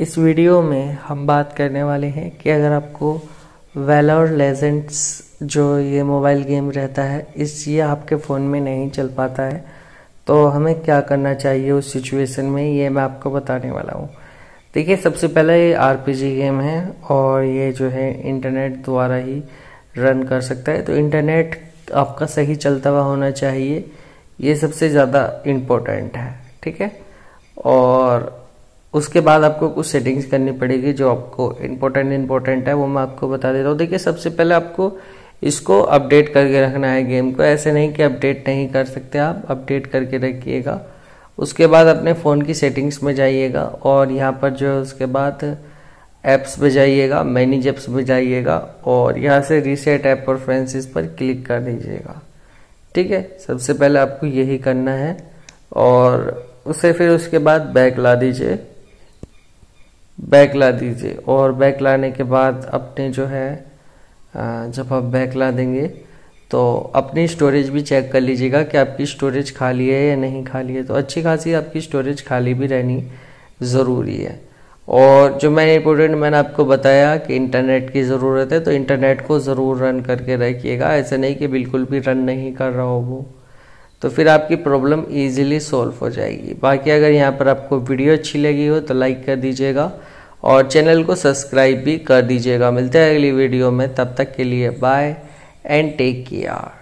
इस वीडियो में हम बात करने वाले हैं कि अगर आपको वेलोर लेजेंड्स जो ये मोबाइल गेम रहता है इस ये आपके फ़ोन में नहीं चल पाता है तो हमें क्या करना चाहिए उस सिचुएशन में ये मैं आपको बताने वाला हूँ देखिए सबसे पहले ये आर गेम है और ये जो है इंटरनेट द्वारा ही रन कर सकता है तो इंटरनेट आपका सही चलता हुआ होना चाहिए ये सबसे ज़्यादा इम्पोर्टेंट है ठीक है और उसके बाद आपको कुछ सेटिंग्स करनी पड़ेगी जो आपको इम्पोर्टेंट इम्पोर्टेंट है वो मैं आपको बता देता हूँ देखिए सबसे पहले आपको इसको अपडेट करके रखना है गेम को ऐसे नहीं कि अपडेट नहीं कर सकते आप अपडेट करके रखिएगा उसके बाद अपने फ़ोन की सेटिंग्स में जाइएगा और यहाँ पर जो है उसके बाद ऐप्स में जाइएगा मैनेज ऐप्स में जाइएगा और यहाँ से रीसेट ऐप फ्रेंसिस पर क्लिक कर दीजिएगा ठीक है सबसे पहले आपको यही करना है और उसे फिर उसके बाद बैक ला दीजिए बैक ला दीजिए और बैक लाने के बाद अपने जो है जब आप बैक ला देंगे तो अपनी स्टोरेज भी चेक कर लीजिएगा कि आपकी स्टोरेज खाली है या नहीं खाली है तो अच्छी खासी आपकी स्टोरेज खाली भी रहनी ज़रूरी है और जो मैंने इम्पोर्टेंट मैंने आपको बताया कि इंटरनेट की ज़रूरत है तो इंटरनेट को ज़रूर रन करके रखिएगा ऐसा नहीं कि बिल्कुल भी रन नहीं कर रहा हो वो तो फिर आपकी प्रॉब्लम ईजिली सॉल्व हो जाएगी बाकी अगर यहाँ पर आपको वीडियो अच्छी लगी हो तो लाइक कर दीजिएगा और चैनल को सब्सक्राइब भी कर दीजिएगा मिलते हैं अगली वीडियो में तब तक के लिए बाय एंड टेक केयर